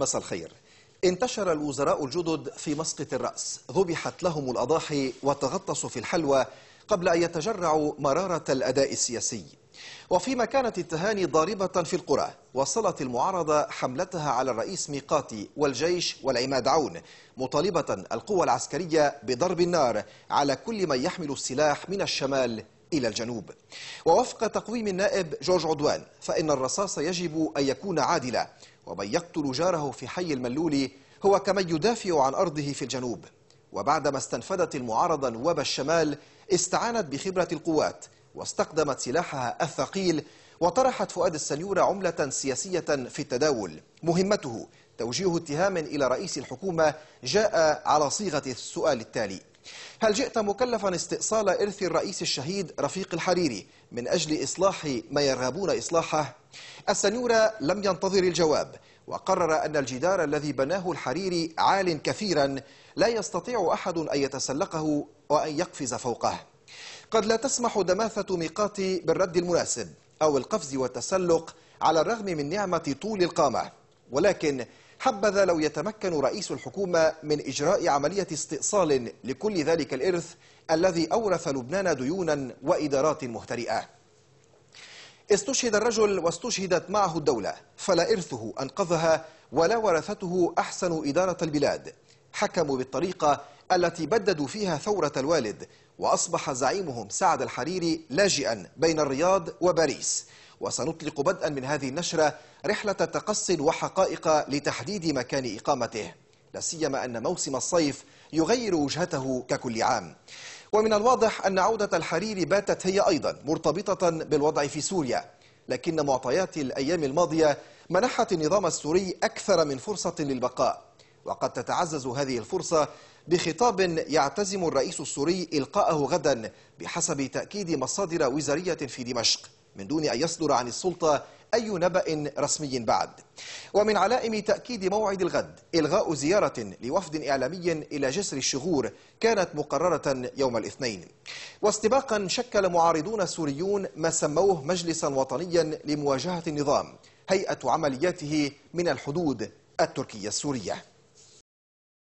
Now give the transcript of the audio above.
مساء الخير انتشر الوزراء الجدد في مسقط الرأس ذبحت لهم الأضاحي وتغطسوا في الحلوى قبل أن يتجرعوا مرارة الأداء السياسي وفيما كانت التهاني ضاربة في القرى وصلت المعارضة حملتها على الرئيس ميقاتي والجيش والعماد عون مطالبة القوى العسكرية بضرب النار على كل من يحمل السلاح من الشمال إلى الجنوب ووفق تقويم النائب جورج عدوان فإن الرصاص يجب أن يكون عادلا ومن يقتل جاره في حي الملول هو كمن يدافع عن أرضه في الجنوب وبعدما استنفدت المعارضة نواب الشمال استعانت بخبرة القوات واستخدمت سلاحها الثقيل وطرحت فؤاد السنيور عملة سياسية في التداول مهمته توجيه اتهام إلى رئيس الحكومة جاء على صيغة السؤال التالي هل جئت مكلفا استئصال إرث الرئيس الشهيد رفيق الحريري من أجل إصلاح ما يرغبون إصلاحه؟ السنيورة لم ينتظر الجواب وقرر أن الجدار الذي بناه الحريري عال كثيرا لا يستطيع أحد أن يتسلقه وأن يقفز فوقه قد لا تسمح دماثة ميقات بالرد المناسب أو القفز والتسلق على الرغم من نعمة طول القامة ولكن حبذا لو يتمكن رئيس الحكومة من إجراء عملية استئصال لكل ذلك الإرث الذي أورث لبنان ديونا وإدارات مهترئة استشهد الرجل واستشهدت معه الدولة فلا إرثه أنقذها ولا ورثته أحسن إدارة البلاد حكموا بالطريقة التي بددوا فيها ثورة الوالد وأصبح زعيمهم سعد الحريري لاجئا بين الرياض وباريس وسنطلق بدءا من هذه النشرة رحلة تقص وحقائق لتحديد مكان إقامته لا سيما أن موسم الصيف يغير وجهته ككل عام ومن الواضح أن عودة الحرير باتت هي أيضا مرتبطة بالوضع في سوريا لكن معطيات الأيام الماضية منحت النظام السوري أكثر من فرصة للبقاء وقد تتعزز هذه الفرصة بخطاب يعتزم الرئيس السوري إلقاءه غدا بحسب تأكيد مصادر وزارية في دمشق من دون أن يصدر عن السلطة أي نبأ رسمي بعد ومن علائم تأكيد موعد الغد إلغاء زيارة لوفد إعلامي إلى جسر الشغور كانت مقررة يوم الاثنين واستباقا شكل معارضون سوريون ما سموه مجلسا وطنيا لمواجهة النظام هيئة عملياته من الحدود التركية السورية